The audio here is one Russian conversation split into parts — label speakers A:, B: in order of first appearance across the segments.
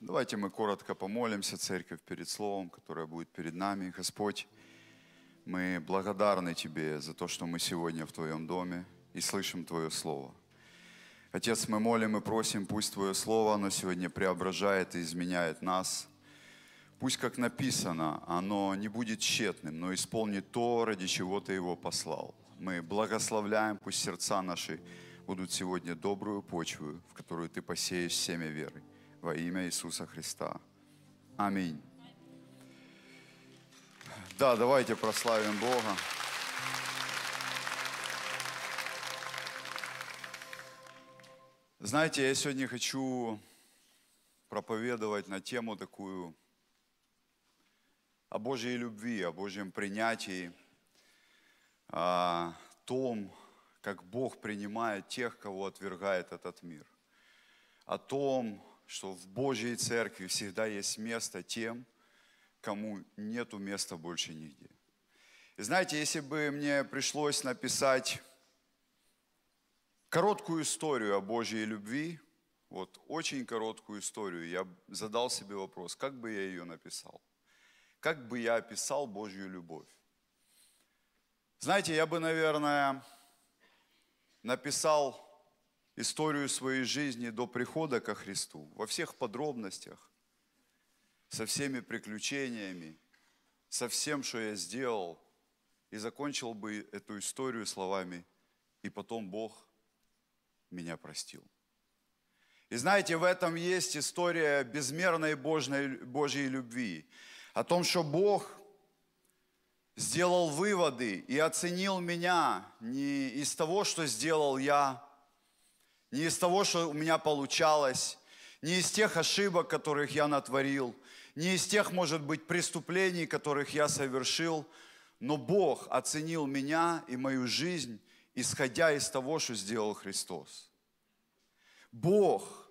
A: Давайте мы коротко помолимся, церковь, перед Словом, которое будет перед нами. Господь, мы благодарны Тебе за то, что мы сегодня в Твоем доме и слышим Твое Слово. Отец, мы молим и просим, пусть Твое Слово, оно сегодня преображает и изменяет нас. Пусть, как написано, оно не будет тщетным, но исполнит то, ради чего Ты его послал. Мы благословляем, пусть сердца наши будут сегодня добрую почву, в которую Ты посеешь семя веры во имя Иисуса Христа. Аминь. Да, давайте прославим Бога. Знаете, я сегодня хочу проповедовать на тему такую о Божьей любви, о Божьем принятии, о том, как Бог принимает тех, кого отвергает этот мир, о том, что в Божьей Церкви всегда есть место тем, кому нету места больше нигде. И знаете, если бы мне пришлось написать короткую историю о Божьей любви, вот очень короткую историю, я задал себе вопрос, как бы я ее написал? Как бы я описал Божью любовь? Знаете, я бы, наверное, написал историю своей жизни до прихода ко Христу, во всех подробностях, со всеми приключениями, со всем, что я сделал, и закончил бы эту историю словами, и потом Бог меня простил. И знаете, в этом есть история безмерной Божьей, Божьей любви, о том, что Бог сделал выводы и оценил меня не из того, что сделал я, не из того, что у меня получалось, не из тех ошибок, которых я натворил, не из тех, может быть, преступлений, которых я совершил, но Бог оценил меня и мою жизнь, исходя из того, что сделал Христос. Бог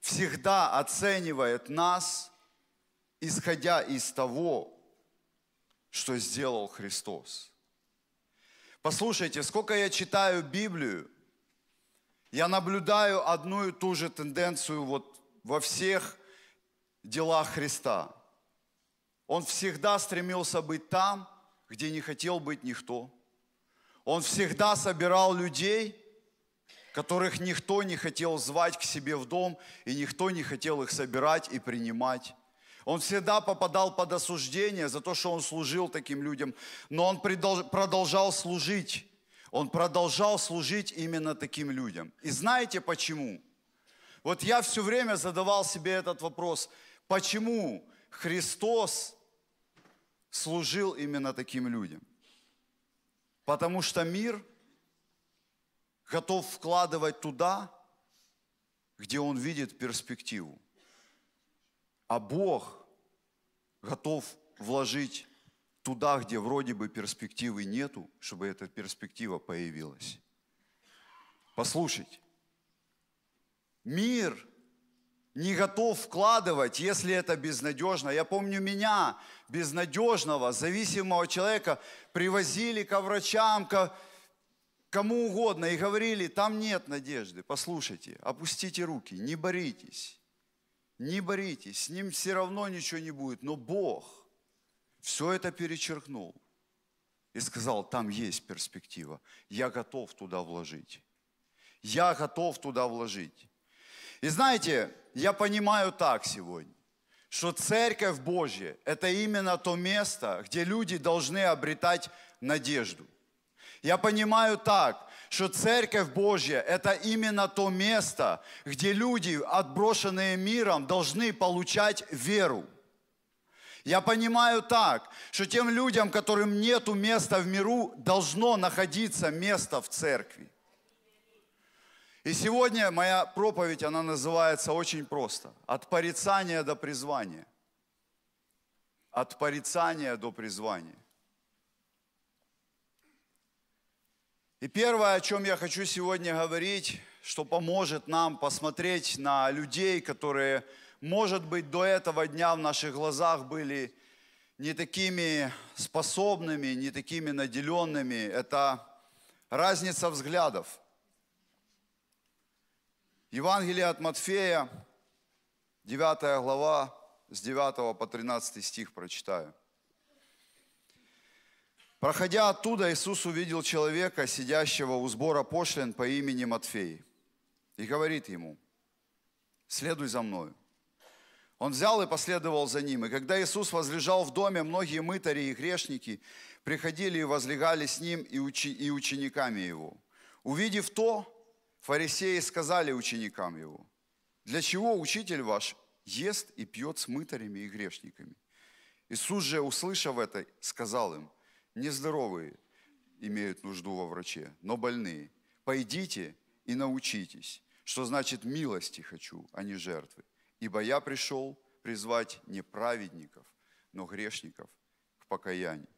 A: всегда оценивает нас, исходя из того, что сделал Христос. Послушайте, сколько я читаю Библию, я наблюдаю одну и ту же тенденцию вот во всех делах Христа. Он всегда стремился быть там, где не хотел быть никто. Он всегда собирал людей, которых никто не хотел звать к себе в дом, и никто не хотел их собирать и принимать. Он всегда попадал под осуждение за то, что он служил таким людям, но он продолжал служить. Он продолжал служить именно таким людям. И знаете почему? Вот я все время задавал себе этот вопрос. Почему Христос служил именно таким людям? Потому что мир готов вкладывать туда, где он видит перспективу. А Бог готов вложить туда, где вроде бы перспективы нету, чтобы эта перспектива появилась. Послушайте, мир не готов вкладывать, если это безнадежно. Я помню меня, безнадежного, зависимого человека, привозили ко врачам, ко, кому угодно и говорили, там нет надежды, послушайте, опустите руки, не боритесь, не боритесь, с ним все равно ничего не будет, но Бог все это перечеркнул и сказал, там есть перспектива, я готов туда вложить. Я готов туда вложить. И знаете, я понимаю так сегодня, что Церковь Божья – это именно то место, где люди должны обретать надежду. Я понимаю так, что Церковь Божья – это именно то место, где люди, отброшенные миром, должны получать веру. Я понимаю так, что тем людям, которым нету места в миру, должно находиться место в церкви. И сегодня моя проповедь, она называется очень просто. От порицания до призвания. От порицания до призвания. И первое, о чем я хочу сегодня говорить, что поможет нам посмотреть на людей, которые может быть, до этого дня в наших глазах были не такими способными, не такими наделенными. Это разница взглядов. Евангелие от Матфея, 9 глава, с 9 по 13 стих прочитаю. Проходя оттуда, Иисус увидел человека, сидящего у сбора пошлин по имени Матфей, и говорит ему, «Следуй за мною». Он взял и последовал за ним. И когда Иисус возлежал в доме, многие мытари и грешники приходили и возлегали с ним и, учи, и учениками его. Увидев то, фарисеи сказали ученикам его, «Для чего учитель ваш ест и пьет с мытарями и грешниками?» Иисус же, услышав это, сказал им, «Нездоровые имеют нужду во враче, но больные. Пойдите и научитесь, что значит милости хочу, а не жертвы». Ибо я пришел призвать не праведников, но грешников к покаянию.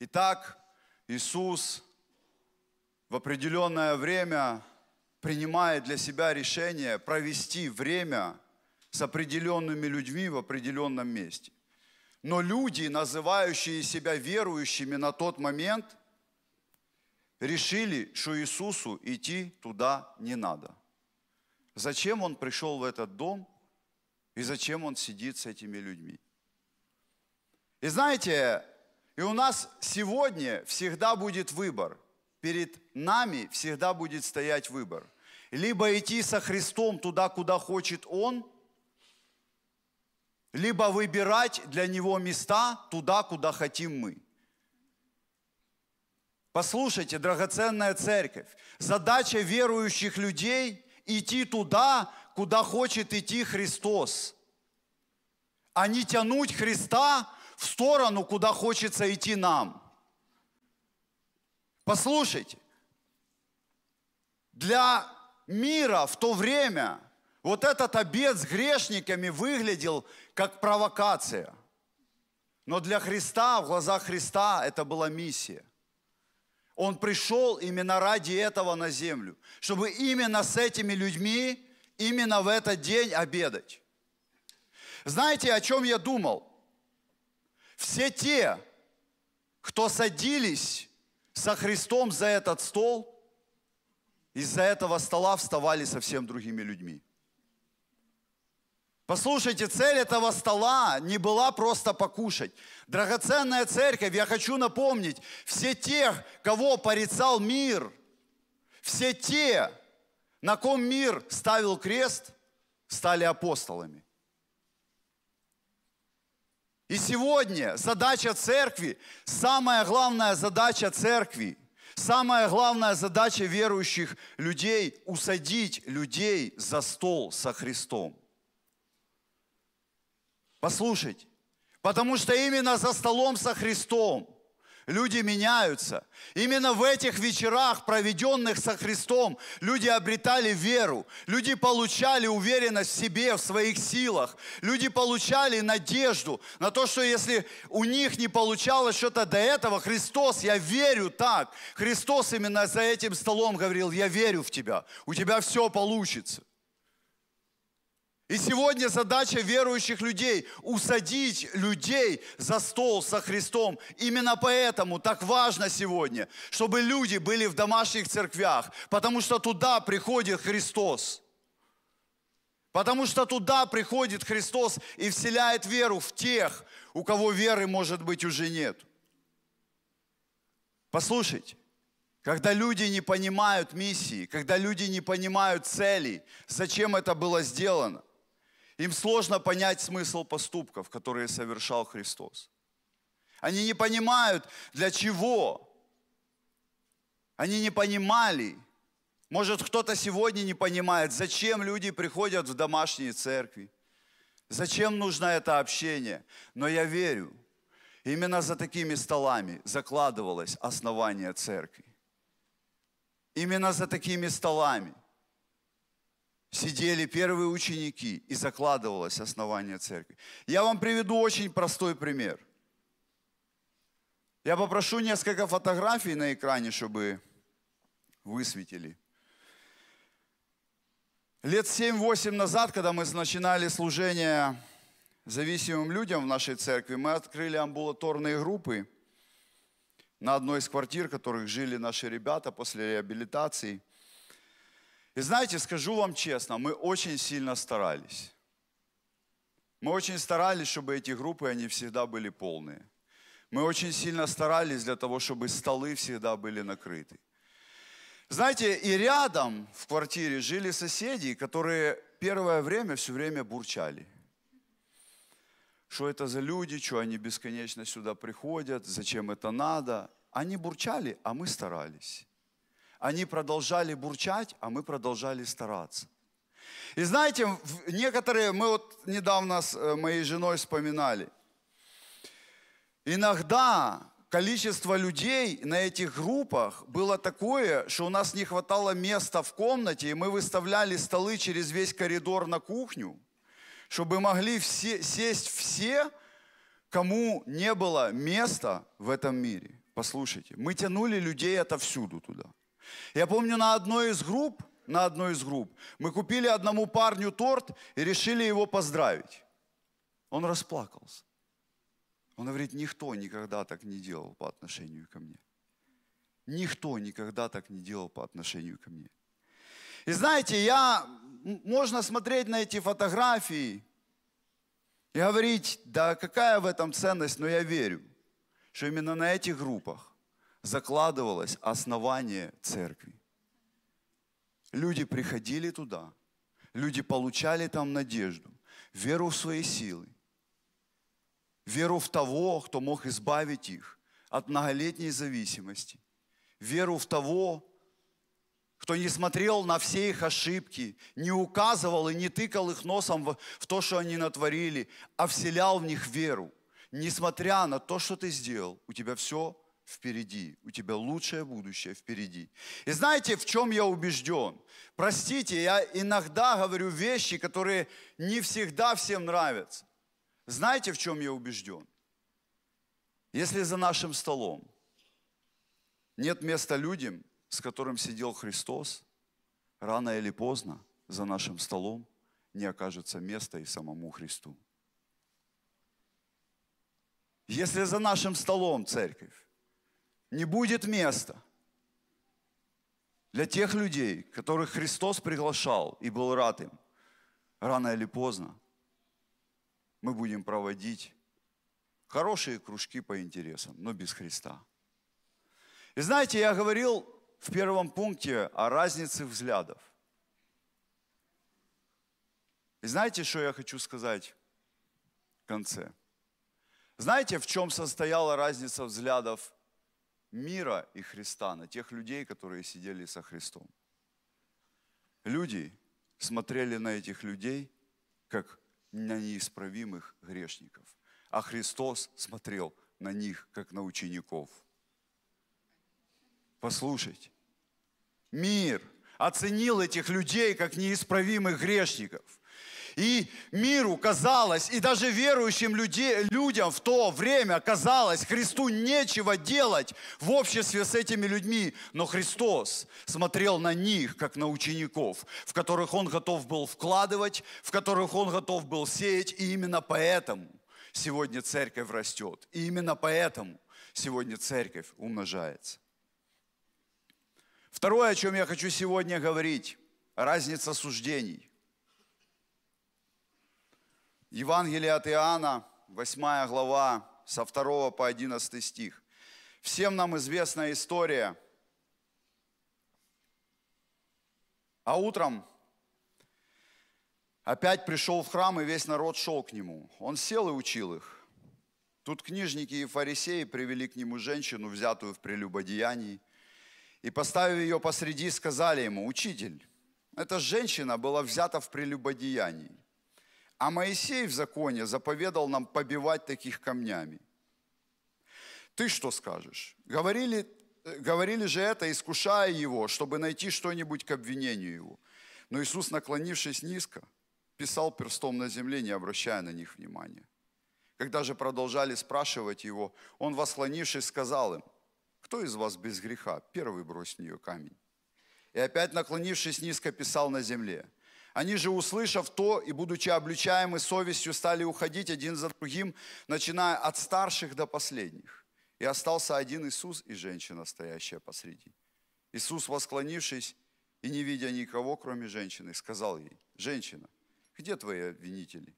A: Итак, Иисус в определенное время принимает для себя решение провести время с определенными людьми в определенном месте. Но люди, называющие себя верующими на тот момент, решили, что Иисусу идти туда не надо – Зачем он пришел в этот дом и зачем он сидит с этими людьми? И знаете, и у нас сегодня всегда будет выбор. Перед нами всегда будет стоять выбор. Либо идти со Христом туда, куда хочет Он, либо выбирать для Него места туда, куда хотим мы. Послушайте, драгоценная церковь, задача верующих людей идти туда, куда хочет идти Христос, а не тянуть Христа в сторону, куда хочется идти нам. Послушайте, для мира в то время вот этот обед с грешниками выглядел как провокация. Но для Христа, в глазах Христа это была миссия. Он пришел именно ради этого на землю, чтобы именно с этими людьми, именно в этот день обедать. Знаете, о чем я думал? Все те, кто садились со Христом за этот стол, из-за этого стола вставали совсем другими людьми. Послушайте, цель этого стола не была просто покушать. Драгоценная церковь, я хочу напомнить, все тех, кого порицал мир, все те, на ком мир ставил крест, стали апостолами. И сегодня задача церкви, самая главная задача церкви, самая главная задача верующих людей – усадить людей за стол со Христом. Послушайте, потому что именно за столом со Христом люди меняются. Именно в этих вечерах, проведенных со Христом, люди обретали веру, люди получали уверенность в себе, в своих силах, люди получали надежду на то, что если у них не получалось что-то до этого, Христос, я верю так. Христос именно за этим столом говорил, я верю в тебя, у тебя все получится. И сегодня задача верующих людей – усадить людей за стол со Христом. Именно поэтому так важно сегодня, чтобы люди были в домашних церквях, потому что туда приходит Христос. Потому что туда приходит Христос и вселяет веру в тех, у кого веры, может быть, уже нет. Послушайте, когда люди не понимают миссии, когда люди не понимают целей, зачем это было сделано, им сложно понять смысл поступков, которые совершал Христос. Они не понимают, для чего. Они не понимали. Может, кто-то сегодня не понимает, зачем люди приходят в домашние церкви. Зачем нужно это общение? Но я верю, именно за такими столами закладывалось основание церкви. Именно за такими столами сидели первые ученики и закладывалось основание церкви. Я вам приведу очень простой пример. Я попрошу несколько фотографий на экране, чтобы высветили. Лет 7-8 назад, когда мы начинали служение зависимым людям в нашей церкви, мы открыли амбулаторные группы на одной из квартир, в которых жили наши ребята после реабилитации – и знаете, скажу вам честно, мы очень сильно старались. Мы очень старались, чтобы эти группы, они всегда были полные. Мы очень сильно старались для того, чтобы столы всегда были накрыты. Знаете, и рядом в квартире жили соседи, которые первое время все время бурчали. Что это за люди, что они бесконечно сюда приходят, зачем это надо. Они бурчали, а мы старались. Они продолжали бурчать, а мы продолжали стараться. И знаете, некоторые, мы вот недавно с э, моей женой вспоминали, иногда количество людей на этих группах было такое, что у нас не хватало места в комнате, и мы выставляли столы через весь коридор на кухню, чтобы могли все, сесть все, кому не было места в этом мире. Послушайте, мы тянули людей отовсюду туда – я помню, на одной из групп, на одной из групп, мы купили одному парню торт и решили его поздравить. Он расплакался. Он говорит, никто никогда так не делал по отношению ко мне. Никто никогда так не делал по отношению ко мне. И знаете, я, можно смотреть на эти фотографии и говорить, да какая в этом ценность, но я верю, что именно на этих группах закладывалось основание церкви. Люди приходили туда, люди получали там надежду, веру в свои силы, веру в того, кто мог избавить их от многолетней зависимости, веру в того, кто не смотрел на все их ошибки, не указывал и не тыкал их носом в, то, что они натворили, а вселял в них веру. Несмотря на то, что ты сделал, у тебя все впереди. У тебя лучшее будущее впереди. И знаете, в чем я убежден? Простите, я иногда говорю вещи, которые не всегда всем нравятся. Знаете, в чем я убежден? Если за нашим столом нет места людям, с которым сидел Христос, рано или поздно за нашим столом не окажется места и самому Христу. Если за нашим столом церковь не будет места для тех людей, которых Христос приглашал и был рад им. Рано или поздно мы будем проводить хорошие кружки по интересам, но без Христа. И знаете, я говорил в первом пункте о разнице взглядов. И знаете, что я хочу сказать в конце? Знаете, в чем состояла разница взглядов мира и Христа, на тех людей, которые сидели со Христом. Люди смотрели на этих людей, как на неисправимых грешников, а Христос смотрел на них, как на учеников. Послушайте, мир оценил этих людей как неисправимых грешников – и миру казалось, и даже верующим людей, людям в то время казалось, Христу нечего делать в обществе с этими людьми. Но Христос смотрел на них, как на учеников, в которых Он готов был вкладывать, в которых Он готов был сеять. И именно поэтому сегодня церковь растет. И именно поэтому сегодня церковь умножается. Второе, о чем я хочу сегодня говорить, разница суждений – Евангелие от Иоанна, 8 глава, со 2 по 11 стих. Всем нам известная история. А утром опять пришел в храм, и весь народ шел к нему. Он сел и учил их. Тут книжники и фарисеи привели к нему женщину, взятую в прелюбодеянии, и, поставив ее посреди, сказали ему, «Учитель, эта женщина была взята в прелюбодеянии. А Моисей в законе заповедал нам побивать таких камнями. Ты что скажешь? Говорили, э, говорили же это, искушая его, чтобы найти что-нибудь к обвинению его. Но Иисус, наклонившись низко, писал перстом на земле, не обращая на них внимания. Когда же продолжали спрашивать его, он, восклонившись, сказал им, «Кто из вас без греха? Первый брось в нее камень». И опять, наклонившись низко, писал на земле – они же, услышав то и, будучи обличаемы совестью, стали уходить один за другим, начиная от старших до последних. И остался один Иисус и женщина, стоящая посреди. Иисус, восклонившись и не видя никого, кроме женщины, сказал ей, «Женщина, где твои обвинители?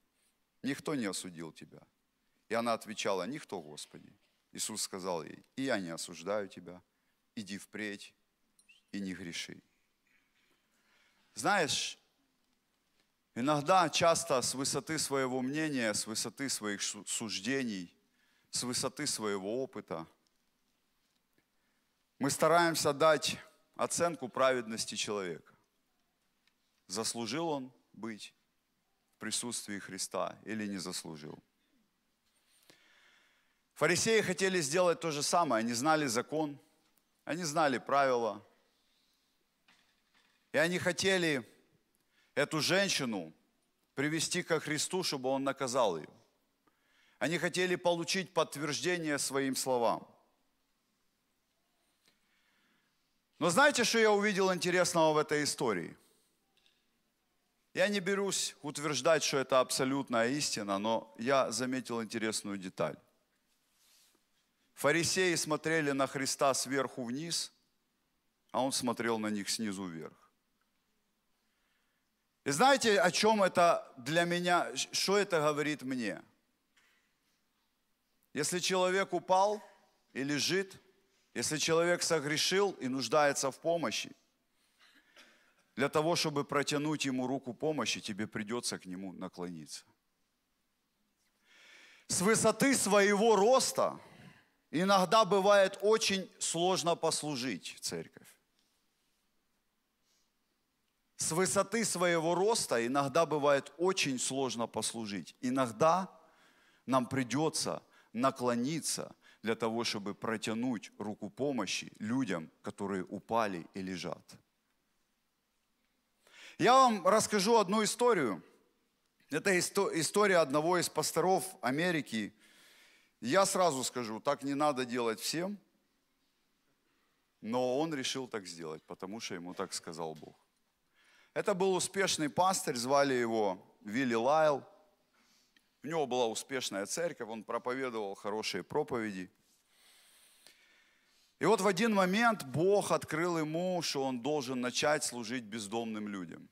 A: Никто не осудил тебя». И она отвечала, «Никто, Господи». Иисус сказал ей, «И я не осуждаю тебя, иди впредь и не греши». Знаешь, Иногда, часто с высоты своего мнения, с высоты своих суждений, с высоты своего опыта, мы стараемся дать оценку праведности человека. Заслужил он быть в присутствии Христа или не заслужил. Фарисеи хотели сделать то же самое, они знали закон, они знали правила, и они хотели эту женщину привести ко Христу, чтобы он наказал ее. Они хотели получить подтверждение своим словам. Но знаете, что я увидел интересного в этой истории? Я не берусь утверждать, что это абсолютная истина, но я заметил интересную деталь. Фарисеи смотрели на Христа сверху вниз, а он смотрел на них снизу вверх. И знаете, о чем это для меня, что это говорит мне? Если человек упал и лежит, если человек согрешил и нуждается в помощи, для того, чтобы протянуть ему руку помощи, тебе придется к нему наклониться. С высоты своего роста иногда бывает очень сложно послужить в церковь с высоты своего роста иногда бывает очень сложно послужить. Иногда нам придется наклониться для того, чтобы протянуть руку помощи людям, которые упали и лежат. Я вам расскажу одну историю. Это история одного из пасторов Америки. Я сразу скажу, так не надо делать всем, но он решил так сделать, потому что ему так сказал Бог. Это был успешный пастырь, звали его Вилли Лайл. У него была успешная церковь, он проповедовал хорошие проповеди. И вот в один момент Бог открыл ему, что он должен начать служить бездомным людям.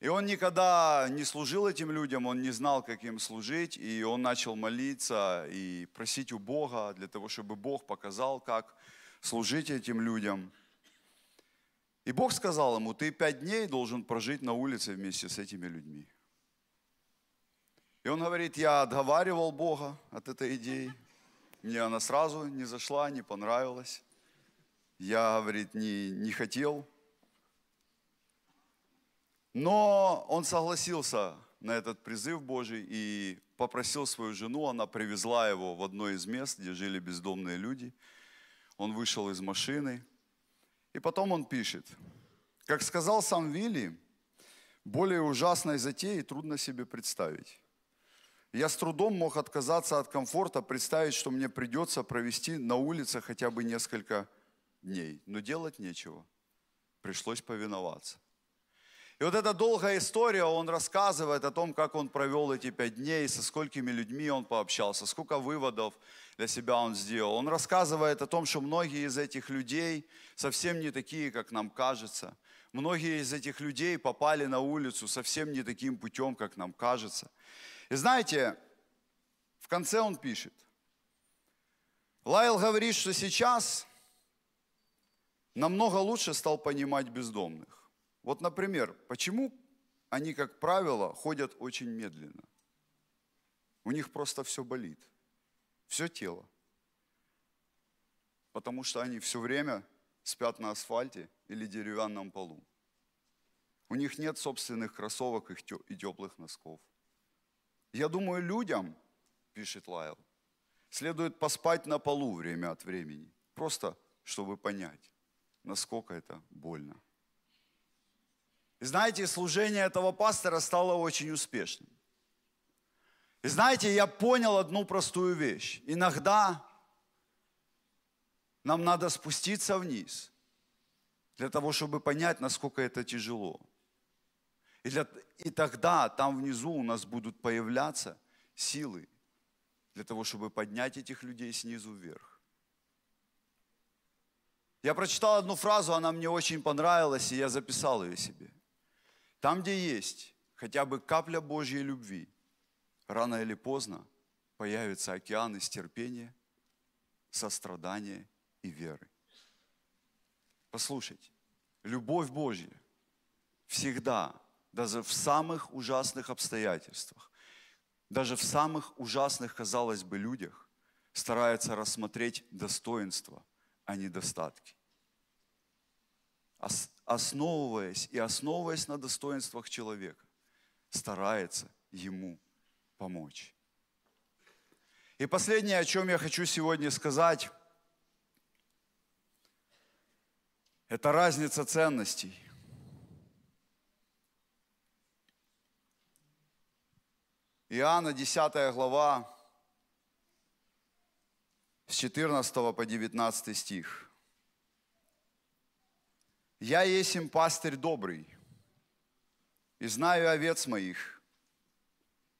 A: И он никогда не служил этим людям, он не знал, как им служить, и он начал молиться и просить у Бога для того, чтобы Бог показал, как служить этим людям – и Бог сказал ему, ты пять дней должен прожить на улице вместе с этими людьми. И он говорит, я отговаривал Бога от этой идеи. Мне она сразу не зашла, не понравилась. Я, говорит, не, не хотел. Но он согласился на этот призыв Божий и попросил свою жену, она привезла его в одно из мест, где жили бездомные люди. Он вышел из машины – и потом он пишет, как сказал сам Вилли, более ужасной затеи трудно себе представить. Я с трудом мог отказаться от комфорта, представить, что мне придется провести на улице хотя бы несколько дней. Но делать нечего. Пришлось повиноваться. И вот эта долгая история, он рассказывает о том, как он провел эти пять дней, со сколькими людьми он пообщался, сколько выводов для себя он сделал. Он рассказывает о том, что многие из этих людей совсем не такие, как нам кажется. Многие из этих людей попали на улицу совсем не таким путем, как нам кажется. И знаете, в конце он пишет. Лайл говорит, что сейчас намного лучше стал понимать бездомных. Вот, например, почему они, как правило, ходят очень медленно? У них просто все болит, все тело. Потому что они все время спят на асфальте или деревянном полу. У них нет собственных кроссовок и теплых носков. Я думаю, людям, пишет Лайл, следует поспать на полу время от времени, просто чтобы понять, насколько это больно знаете, служение этого пастора стало очень успешным. И знаете, я понял одну простую вещь. Иногда нам надо спуститься вниз для того, чтобы понять, насколько это тяжело. И, для, и тогда там внизу у нас будут появляться силы для того, чтобы поднять этих людей снизу вверх. Я прочитал одну фразу, она мне очень понравилась, и я записал ее себе – там, где есть хотя бы капля Божьей любви, рано или поздно появится океан из терпения, сострадания и веры. Послушайте, любовь Божья всегда, даже в самых ужасных обстоятельствах, даже в самых ужасных, казалось бы, людях, старается рассмотреть достоинства, а не достатки основываясь и основываясь на достоинствах человека, старается ему помочь. И последнее, о чем я хочу сегодня сказать, это разница ценностей. Иоанна 10 глава с 14 по 19 стих. Я есть им пастырь добрый, и знаю овец моих,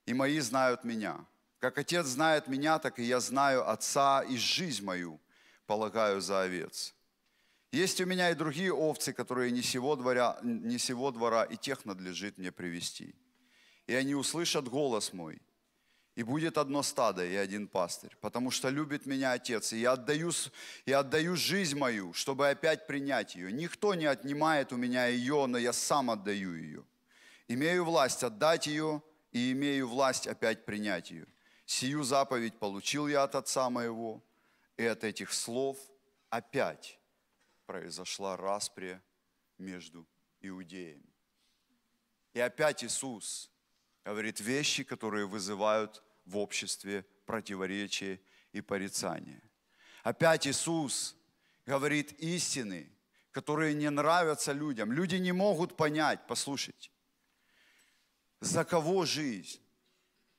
A: и мои знают меня. Как отец знает меня, так и я знаю отца, и жизнь мою полагаю за овец. Есть у меня и другие овцы, которые не сего, дворя, не сего двора, и тех надлежит мне привести. И они услышат голос мой – и будет одно стадо и один пастырь, потому что любит меня Отец, и я отдаю, я отдаю жизнь мою, чтобы опять принять ее. Никто не отнимает у меня ее, но я сам отдаю ее. Имею власть отдать ее, и имею власть опять принять ее. Сию заповедь получил я от Отца моего, и от этих слов опять произошла распря между иудеями. И опять Иисус – говорит вещи, которые вызывают в обществе противоречия и порицание. Опять Иисус говорит истины, которые не нравятся людям. Люди не могут понять, послушайте, за кого жизнь,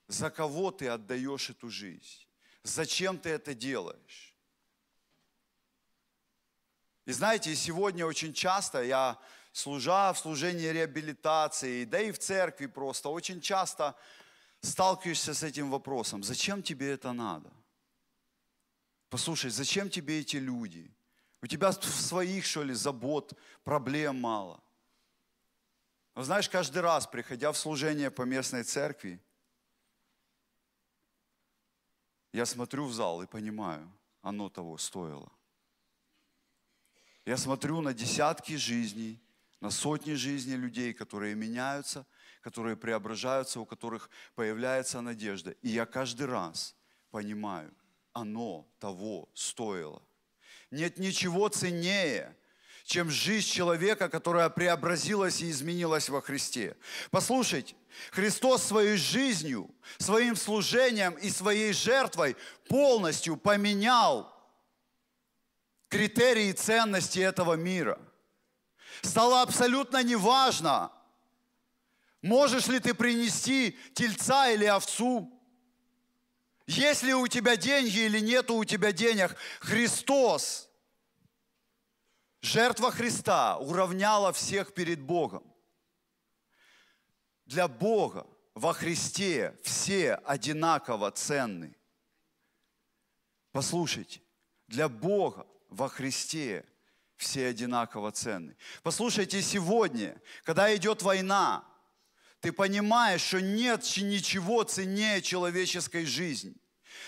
A: за кого ты отдаешь эту жизнь, зачем ты это делаешь. И знаете, сегодня очень часто я служа в служении реабилитации, да и в церкви просто, очень часто сталкиваешься с этим вопросом. Зачем тебе это надо? Послушай, зачем тебе эти люди? У тебя своих, что ли, забот, проблем мало. Но знаешь, каждый раз, приходя в служение по местной церкви, я смотрю в зал и понимаю, оно того стоило. Я смотрю на десятки жизней, на сотни жизней людей, которые меняются, которые преображаются, у которых появляется надежда. И я каждый раз понимаю, оно того стоило. Нет ничего ценнее, чем жизнь человека, которая преобразилась и изменилась во Христе. Послушайте, Христос своей жизнью, своим служением и своей жертвой полностью поменял критерии ценности этого мира – Стало абсолютно неважно, можешь ли ты принести тельца или овцу, есть ли у тебя деньги или нет у тебя денег. Христос, жертва Христа уравняла всех перед Богом. Для Бога во Христе все одинаково ценны. Послушайте, для Бога во Христе все одинаково ценны. Послушайте, сегодня, когда идет война, ты понимаешь, что нет ничего ценнее человеческой жизни.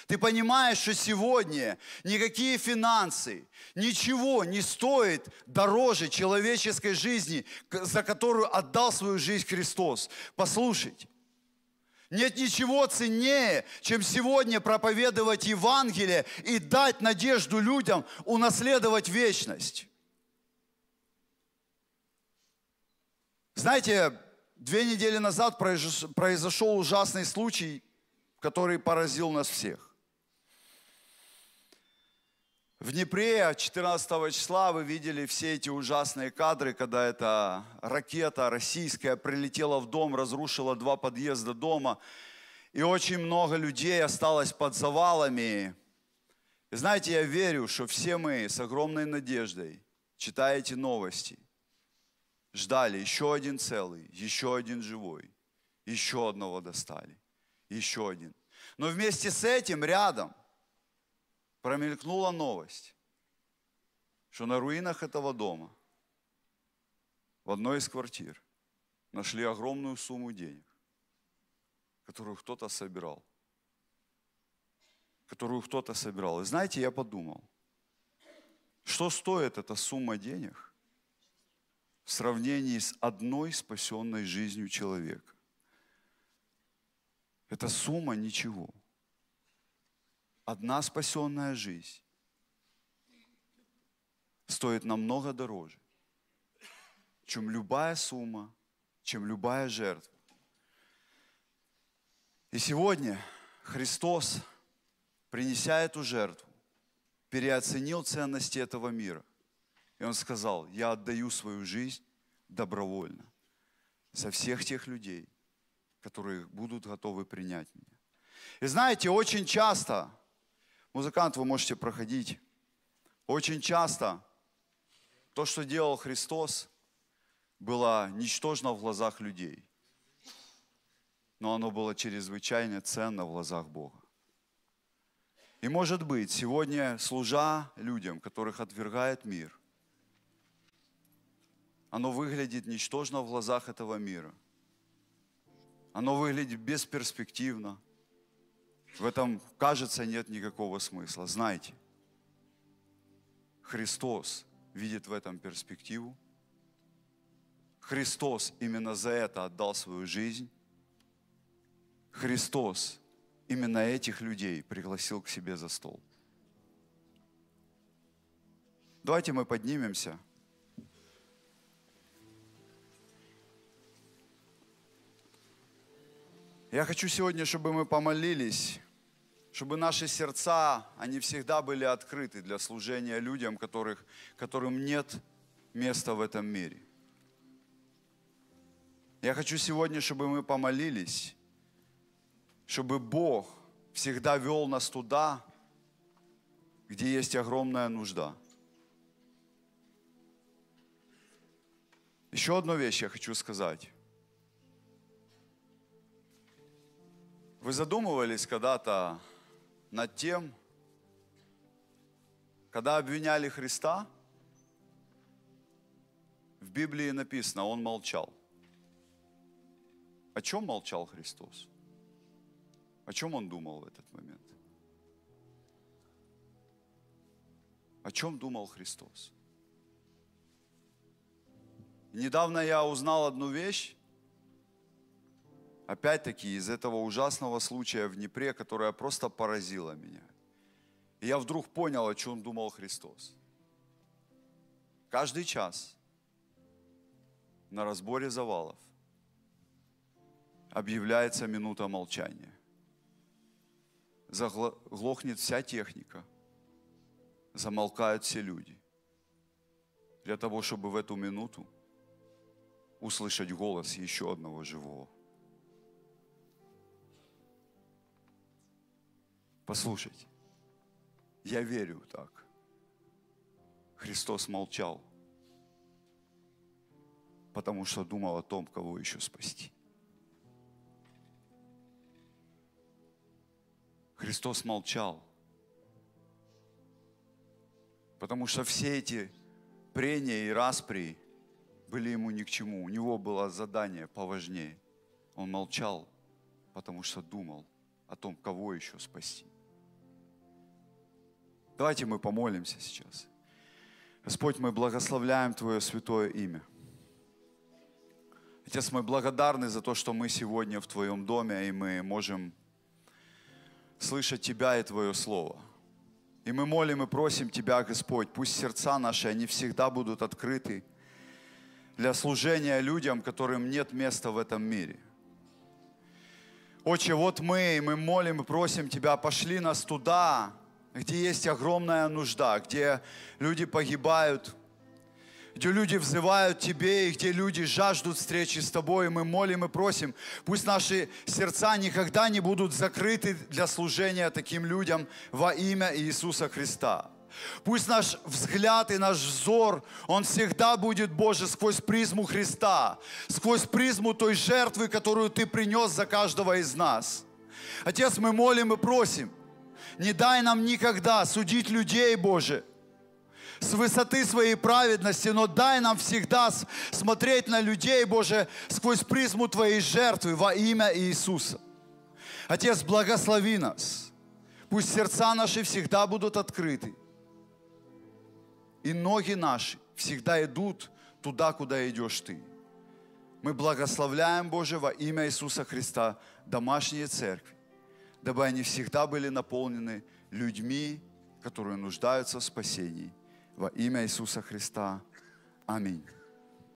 A: Ты понимаешь, что сегодня никакие финансы, ничего не стоит дороже человеческой жизни, за которую отдал свою жизнь Христос. Послушайте, нет ничего ценнее, чем сегодня проповедовать Евангелие и дать надежду людям унаследовать вечность. Знаете, две недели назад произошел ужасный случай, который поразил нас всех. В Днепре 14 числа вы видели все эти ужасные кадры, когда эта ракета российская прилетела в дом, разрушила два подъезда дома, и очень много людей осталось под завалами. И знаете, я верю, что все мы с огромной надеждой читаете новости ждали еще один целый, еще один живой, еще одного достали, еще один. Но вместе с этим рядом промелькнула новость, что на руинах этого дома, в одной из квартир, нашли огромную сумму денег, которую кто-то собирал. Которую кто-то собирал. И знаете, я подумал, что стоит эта сумма денег – в сравнении с одной спасенной жизнью человека. Это сумма ничего. Одна спасенная жизнь стоит намного дороже, чем любая сумма, чем любая жертва. И сегодня Христос, принеся эту жертву, переоценил ценности этого мира – и он сказал, я отдаю свою жизнь добровольно со всех тех людей, которые будут готовы принять меня. И знаете, очень часто, музыкант, вы можете проходить, очень часто то, что делал Христос, было ничтожно в глазах людей, но оно было чрезвычайно ценно в глазах Бога. И может быть, сегодня служа людям, которых отвергает мир – оно выглядит ничтожно в глазах этого мира. Оно выглядит бесперспективно. В этом, кажется, нет никакого смысла. Знаете, Христос видит в этом перспективу. Христос именно за это отдал свою жизнь. Христос именно этих людей пригласил к себе за стол. Давайте мы поднимемся. Я хочу сегодня, чтобы мы помолились, чтобы наши сердца, они всегда были открыты для служения людям, которых, которым нет места в этом мире. Я хочу сегодня, чтобы мы помолились, чтобы Бог всегда вел нас туда, где есть огромная нужда. Еще одну вещь я хочу сказать. Вы задумывались когда-то над тем, когда обвиняли Христа, в Библии написано, он молчал. О чем молчал Христос? О чем он думал в этот момент? О чем думал Христос? Недавно я узнал одну вещь, опять-таки, из этого ужасного случая в Днепре, которая просто поразила меня. И я вдруг понял, о чем думал Христос. Каждый час на разборе завалов объявляется минута молчания. Заглохнет вся техника, замолкают все люди для того, чтобы в эту минуту услышать голос еще одного живого. Послушайте, я верю так. Христос молчал, потому что думал о том, кого еще спасти. Христос молчал, потому что все эти прения и распри были ему ни к чему. У него было задание поважнее. Он молчал, потому что думал о том, кого еще спасти. Давайте мы помолимся сейчас. Господь, мы благословляем Твое святое имя. Отец, мы благодарны за то, что мы сегодня в Твоем доме, и мы можем слышать Тебя и Твое Слово. И мы молим и просим Тебя, Господь, пусть сердца наши, они всегда будут открыты для служения людям, которым нет места в этом мире. Отче, вот мы, и мы молим и просим Тебя, пошли нас туда, где есть огромная нужда, где люди погибают, где люди взывают Тебе, и где люди жаждут встречи с Тобой, и мы молим и просим, пусть наши сердца никогда не будут закрыты для служения таким людям во имя Иисуса Христа. Пусть наш взгляд и наш взор, он всегда будет, Божий сквозь призму Христа, сквозь призму той жертвы, которую Ты принес за каждого из нас. Отец, мы молим и просим – не дай нам никогда судить людей, Боже, с высоты своей праведности, но дай нам всегда смотреть на людей, Боже, сквозь призму Твоей жертвы во имя Иисуса. Отец, благослови нас. Пусть сердца наши всегда будут открыты. И ноги наши всегда идут туда, куда идешь Ты. Мы благословляем, Боже, во имя Иисуса Христа домашние церкви дабы они всегда были наполнены людьми, которые нуждаются в спасении. Во имя Иисуса Христа. Аминь.